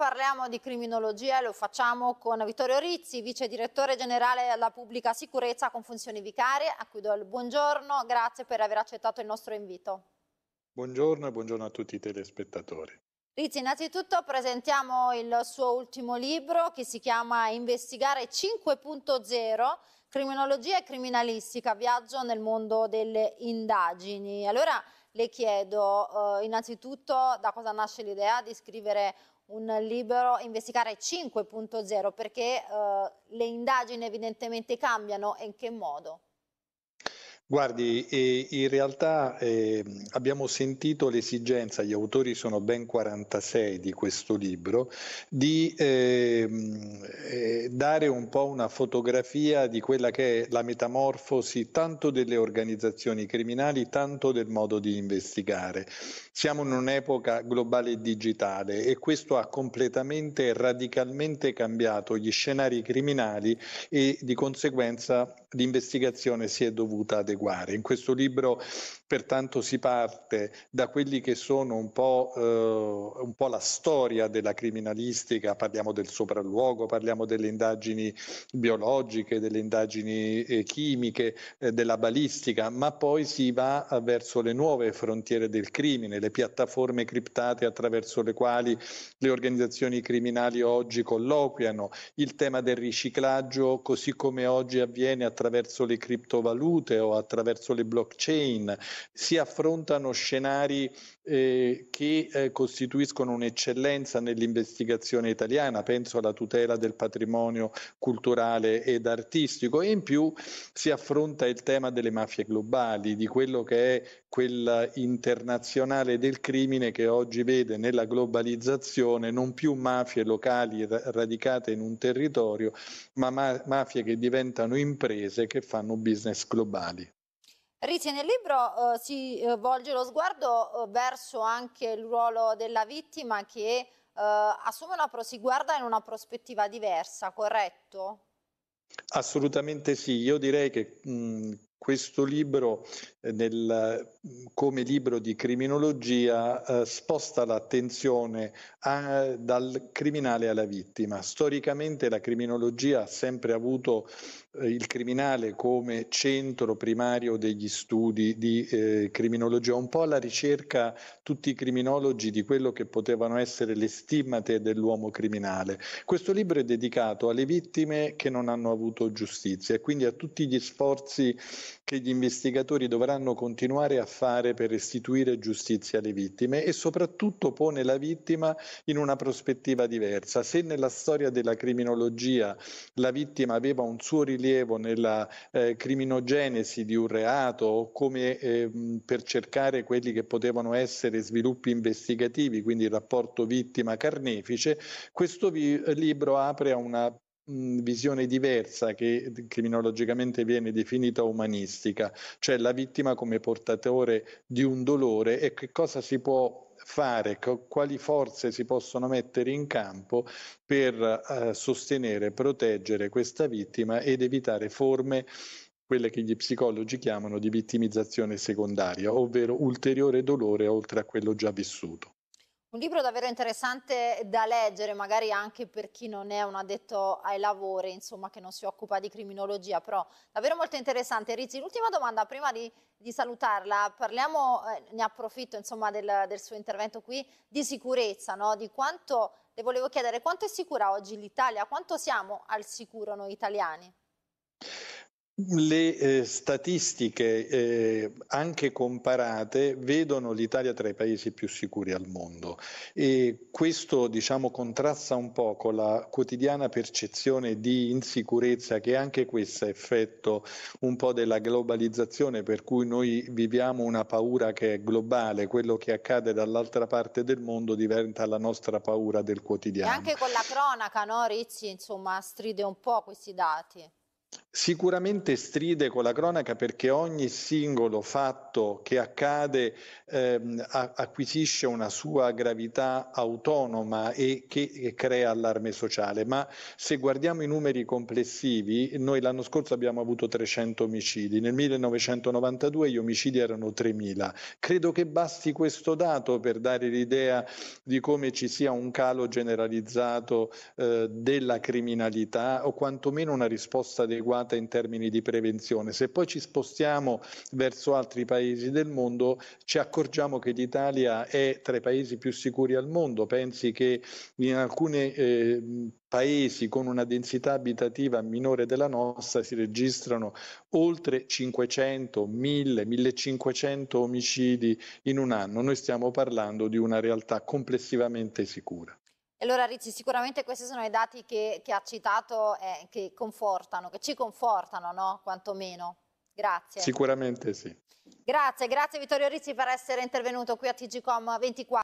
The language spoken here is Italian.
Parliamo di criminologia e lo facciamo con Vittorio Rizzi, vice direttore generale della pubblica sicurezza con funzioni vicarie, a cui do il buongiorno, grazie per aver accettato il nostro invito. Buongiorno e buongiorno a tutti i telespettatori. Rizzi, innanzitutto presentiamo il suo ultimo libro che si chiama Investigare 5.0, Criminologia e criminalistica, viaggio nel mondo delle indagini. Allora le chiedo eh, innanzitutto da cosa nasce l'idea di scrivere un libero investigare 5.0 perché eh, le indagini evidentemente cambiano e in che modo? Guardi, in realtà ehm, abbiamo sentito l'esigenza, gli autori sono ben 46 di questo libro, di ehm, eh, dare un po' una fotografia di quella che è la metamorfosi tanto delle organizzazioni criminali, tanto del modo di investigare. Siamo in un'epoca globale e digitale e questo ha completamente e radicalmente cambiato gli scenari criminali e di conseguenza l'investigazione si è dovuta adeguare adeguare. In questo libro pertanto si parte da quelli che sono un po', eh, un po la storia della criminalistica, parliamo del sopralluogo, parliamo delle indagini biologiche, delle indagini eh, chimiche, eh, della balistica, ma poi si va verso le nuove frontiere del crimine, le piattaforme criptate attraverso le quali le organizzazioni criminali oggi colloquiano, il tema del riciclaggio così come oggi avviene attraverso le criptovalute o attraverso attraverso le blockchain, si affrontano scenari eh, che eh, costituiscono un'eccellenza nell'investigazione italiana, penso alla tutela del patrimonio culturale ed artistico e in più si affronta il tema delle mafie globali, di quello che è quella internazionale del crimine che oggi vede nella globalizzazione non più mafie locali radicate in un territorio, ma mafie che diventano imprese che fanno business globali. Riti, nel libro eh, si eh, volge lo sguardo eh, verso anche il ruolo della vittima che eh, assume una, si guarda in una prospettiva diversa, corretto? Assolutamente sì, io direi che mh, mm, questo libro eh, nel, mm, come libro di criminologia eh, sposta l'attenzione a, dal criminale alla vittima. Storicamente la criminologia ha sempre avuto eh, il criminale come centro primario degli studi di eh, criminologia, un po' alla ricerca tutti i criminologi di quello che potevano essere le stimmate dell'uomo criminale. Questo libro è dedicato alle vittime che non hanno avuto giustizia e quindi a tutti gli sforzi che gli investigatori dovranno continuare a fare per restituire giustizia alle vittime e soprattutto pone la vittima in una prospettiva diversa. Se nella storia della criminologia la vittima aveva un suo rilievo nella eh, criminogenesi di un reato o come eh, per cercare quelli che potevano essere sviluppi investigativi, quindi il rapporto vittima-carnefice, questo vi- eh, libro apre a una visione diversa che criminologicamente viene definita umanistica, cioè la vittima come portatore di un dolore e che cosa si può fare, quali forze si possono mettere in campo per eh, sostenere, proteggere questa vittima ed evitare forme quelle che gli psicologi chiamano di vittimizzazione secondaria, ovvero ulteriore dolore oltre a quello già vissuto. Un libro davvero interessante da leggere, magari anche per chi non è un addetto ai lavori, insomma, che non si occupa di criminologia, però davvero molto interessante. Rizzi, l'ultima domanda prima di, di salutarla, parliamo, eh, ne approfitto insomma, del, del, suo intervento qui, di sicurezza, no? di quanto, le volevo chiedere, quanto è sicura oggi l'Italia, quanto siamo al sicuro noi italiani? Le eh, statistiche, eh, anche comparate, vedono l'Italia tra i paesi più sicuri al mondo e questo diciamo, contrasta un po' con la quotidiana percezione di insicurezza che anche questo è effetto un po' della globalizzazione per cui noi viviamo una paura che è globale, quello che accade dall'altra parte del mondo diventa la nostra paura del quotidiano. E anche con la cronaca, no Ricci, insomma, stride un po' questi dati. Sicuramente stride con la cronaca perché ogni singolo fatto che accade ehm, acquisisce una sua gravità autonoma e che e crea allarme sociale, ma se guardiamo i numeri complessivi, noi l'anno scorso abbiamo avuto 300 omicidi, nel 1992 gli omicidi erano 3.000. Credo che basti questo dato per dare l'idea di come ci sia un calo generalizzato eh, della criminalità o quantomeno una risposta dei adeguata in termini di prevenzione. Se poi ci spostiamo verso altri paesi del mondo, ci accorgiamo che l'Italia è tra i paesi più sicuri al mondo. Pensi che in alcuni eh, paesi con una densità abitativa minore della nostra si registrano oltre 500, 1000, 1500 omicidi in un anno. Noi stiamo parlando di una realtà complessivamente sicura allora Ricci, sicuramente questi sono i dati che, che ha citato eh, che confortano, che ci confortano, no? Quantomeno. Grazie. Sicuramente sì. Grazie, grazie Vittorio Ricci per essere intervenuto qui a TGCOM 24.